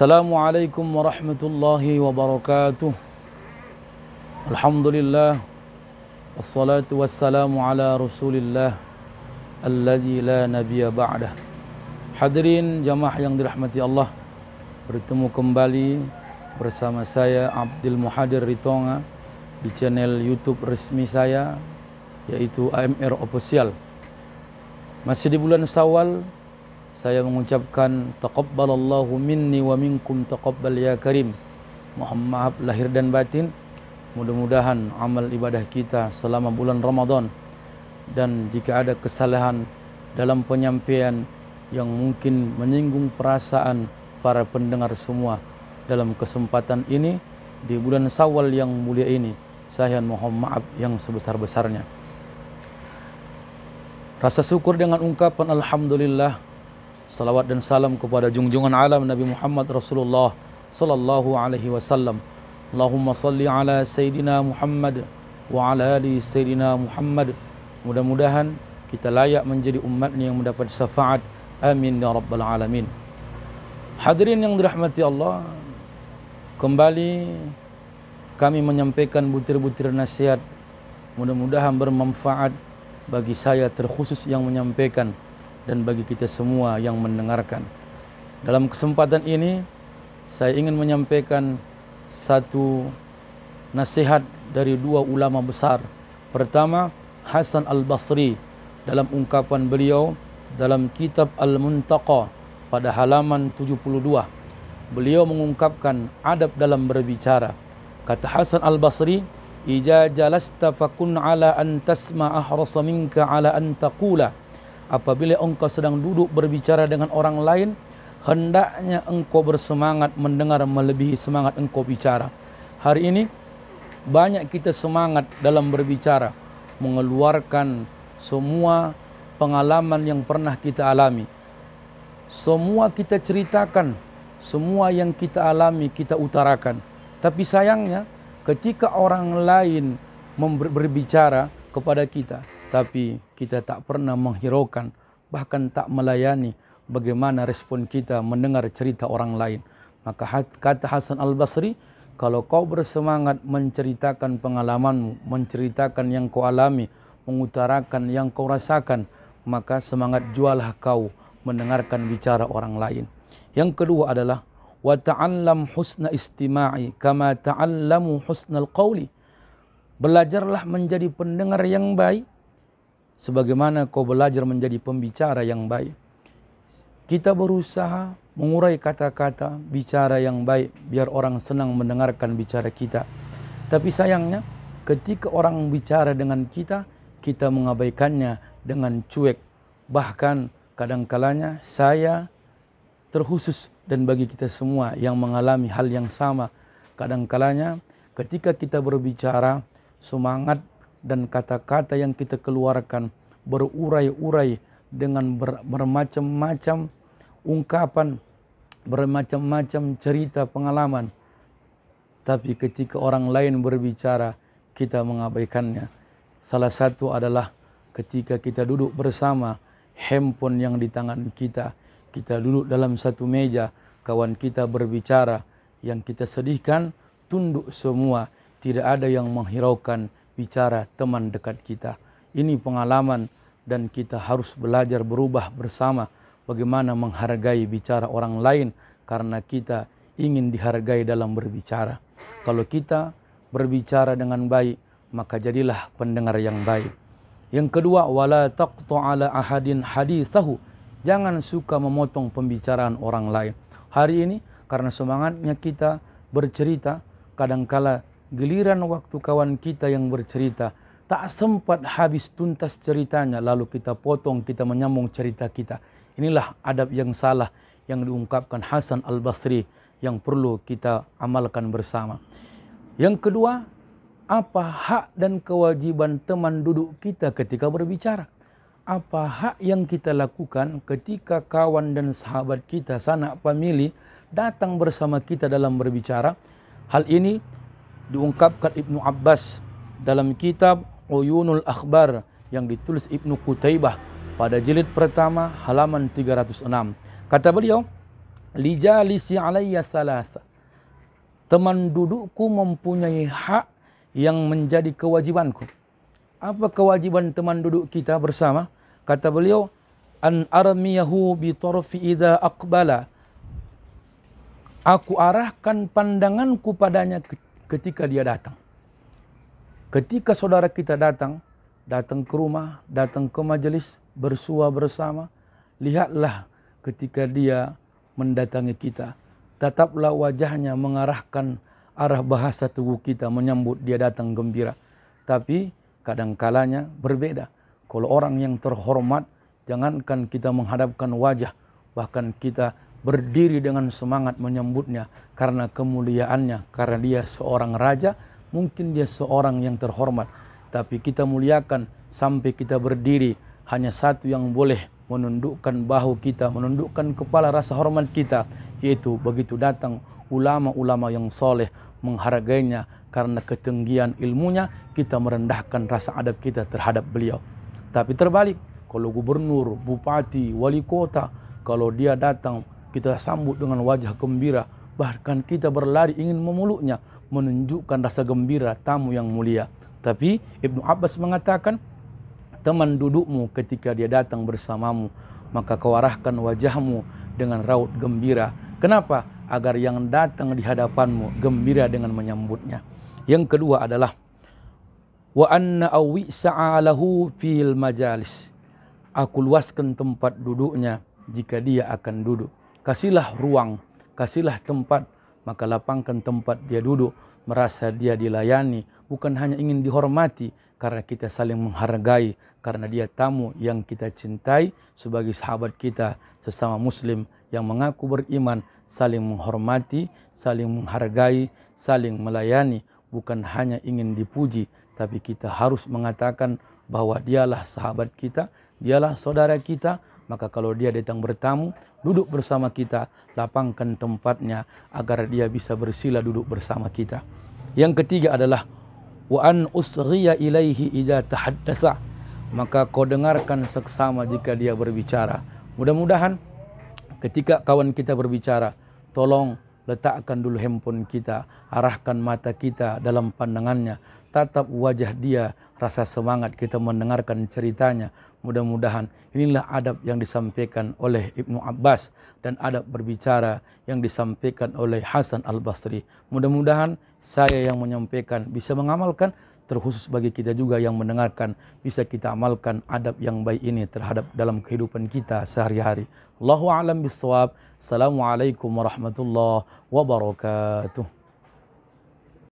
Assalamualaikum warahmatullahi wabarakatuh Alhamdulillah Assalatu wassalamu ala rasulillah Alladhi la nabiya ba'dah Hadirin jamaah yang dirahmati Allah Bertemu kembali bersama saya Abdul Muhadir Ritonga Di channel Youtube resmi saya Yaitu AMR Official Masih di bulan sawal saya mengucapkan taqabbalallahu minni wa minkum taqabbal ya karim. Muhammad maaf lahir dan batin. Mudah-mudahan amal ibadah kita selama bulan Ramadan dan jika ada kesalahan dalam penyampaian yang mungkin menyinggung perasaan para pendengar semua dalam kesempatan ini di bulan Sawal yang mulia ini, saya mohon maaf yang sebesar-besarnya. Rasa syukur dengan ungkapan alhamdulillah Salawat dan salam kepada junjungan alam Nabi Muhammad Rasulullah sallallahu alaihi wasallam. Allahumma salli ala sayidina Muhammad wa ala ali sayidina Muhammad. Mudah-mudahan kita layak menjadi umat yang mendapat syafaat. Amin ya rabbal alamin. Hadirin yang dirahmati Allah, kembali kami menyampaikan butir-butir nasihat mudah-mudahan bermanfaat bagi saya terkhusus yang menyampaikan dan bagi kita semua yang mendengarkan. Dalam kesempatan ini, saya ingin menyampaikan satu nasihat dari dua ulama besar. Pertama, Hasan Al-Basri dalam ungkapan beliau dalam kitab Al-Muntaqa pada halaman 72. Beliau mengungkapkan adab dalam berbicara. Kata Hasan Al-Basri, "Ija jalasta fakun ala an tasma ahrasa minka ala an taqula." apabila engkau sedang duduk berbicara dengan orang lain, hendaknya engkau bersemangat mendengar melebihi semangat engkau bicara. Hari ini, banyak kita semangat dalam berbicara, mengeluarkan semua pengalaman yang pernah kita alami. Semua kita ceritakan, semua yang kita alami kita utarakan. Tapi sayangnya, ketika orang lain berbicara kepada kita, tapi kita tak pernah menghiraukan bahkan tak melayani bagaimana respon kita mendengar cerita orang lain maka kata Hasan Al Basri kalau kau bersemangat menceritakan pengalamanmu menceritakan yang kau alami mengutarakan yang kau rasakan maka semangat jualah kau mendengarkan bicara orang lain yang kedua adalah wa ta'allam husna istima'i kama ta'allamu husnal qawli belajarlah menjadi pendengar yang baik sebagaimana kau belajar menjadi pembicara yang baik. Kita berusaha mengurai kata-kata bicara yang baik biar orang senang mendengarkan bicara kita. Tapi sayangnya ketika orang bicara dengan kita, kita mengabaikannya dengan cuek. Bahkan kadang-kalanya saya terkhusus dan bagi kita semua yang mengalami hal yang sama. kadang-kalanya ketika kita berbicara, semangat dan kata-kata yang kita keluarkan berurai-urai dengan ber- bermacam-macam ungkapan bermacam-macam cerita pengalaman tapi ketika orang lain berbicara kita mengabaikannya salah satu adalah ketika kita duduk bersama handphone yang di tangan kita kita duduk dalam satu meja kawan kita berbicara yang kita sedihkan tunduk semua tidak ada yang menghiraukan bicara teman dekat kita. Ini pengalaman dan kita harus belajar berubah bersama bagaimana menghargai bicara orang lain karena kita ingin dihargai dalam berbicara. Kalau kita berbicara dengan baik, maka jadilah pendengar yang baik. Yang kedua, wala taqtu ala ahadin hadithahu. Jangan suka memotong pembicaraan orang lain. Hari ini, karena semangatnya kita bercerita, kadangkala -kadang Giliran waktu kawan kita yang bercerita tak sempat habis tuntas ceritanya lalu kita potong kita menyambung cerita kita. Inilah adab yang salah yang diungkapkan Hasan Al-Basri yang perlu kita amalkan bersama. Yang kedua, apa hak dan kewajiban teman duduk kita ketika berbicara? Apa hak yang kita lakukan ketika kawan dan sahabat kita, sanak famili datang bersama kita dalam berbicara? Hal ini diungkapkan Ibnu Abbas dalam kitab Uyunul Akhbar yang ditulis Ibnu Kutaybah pada jilid pertama halaman 306. Kata beliau, Lijalisi alaiya salasa. Teman dudukku mempunyai hak yang menjadi kewajibanku. Apa kewajiban teman duduk kita bersama? Kata beliau, An armiyahu bi tarfi idha akbala. Aku arahkan pandanganku padanya ketika dia datang. Ketika saudara kita datang, datang ke rumah, datang ke majelis, bersua bersama, lihatlah ketika dia mendatangi kita. tataplah wajahnya mengarahkan arah bahasa tubuh kita menyambut dia datang gembira. Tapi kadang kalanya berbeda. Kalau orang yang terhormat, jangankan kita menghadapkan wajah, bahkan kita berdiri dengan semangat menyambutnya karena kemuliaannya karena dia seorang raja mungkin dia seorang yang terhormat tapi kita muliakan sampai kita berdiri hanya satu yang boleh menundukkan bahu kita menundukkan kepala rasa hormat kita yaitu begitu datang ulama-ulama yang soleh menghargainya karena ketinggian ilmunya kita merendahkan rasa adab kita terhadap beliau tapi terbalik kalau gubernur bupati wali kota kalau dia datang kita sambut dengan wajah gembira bahkan kita berlari ingin memeluknya menunjukkan rasa gembira tamu yang mulia tapi Ibnu Abbas mengatakan teman dudukmu ketika dia datang bersamamu maka kau arahkan wajahmu dengan raut gembira kenapa agar yang datang di hadapanmu gembira dengan menyambutnya yang kedua adalah wa anna awi sa'alahu fil majalis aku luaskan tempat duduknya jika dia akan duduk kasihlah ruang, kasihlah tempat, maka lapangkan tempat dia duduk, merasa dia dilayani, bukan hanya ingin dihormati, karena kita saling menghargai, karena dia tamu yang kita cintai sebagai sahabat kita, sesama muslim yang mengaku beriman, saling menghormati, saling menghargai, saling melayani, bukan hanya ingin dipuji, tapi kita harus mengatakan bahwa dialah sahabat kita, dialah saudara kita, maka kalau dia datang bertamu, duduk bersama kita, lapangkan tempatnya agar dia bisa bersila duduk bersama kita. Yang ketiga adalah wa an usghiya ilaihi idza tahaddatsa. Maka kau dengarkan seksama jika dia berbicara. Mudah-mudahan ketika kawan kita berbicara, tolong letakkan dulu handphone kita, arahkan mata kita dalam pandangannya, tatap wajah dia, rasa semangat kita mendengarkan ceritanya. Mudah-mudahan inilah adab yang disampaikan oleh Ibnu Abbas dan adab berbicara yang disampaikan oleh Hasan Al-Basri. Mudah-mudahan saya yang menyampaikan bisa mengamalkan terkhusus bagi kita juga yang mendengarkan bisa kita amalkan adab yang baik ini terhadap dalam kehidupan kita sehari-hari. Allahu a'lam bissawab. Assalamualaikum warahmatullahi wabarakatuh.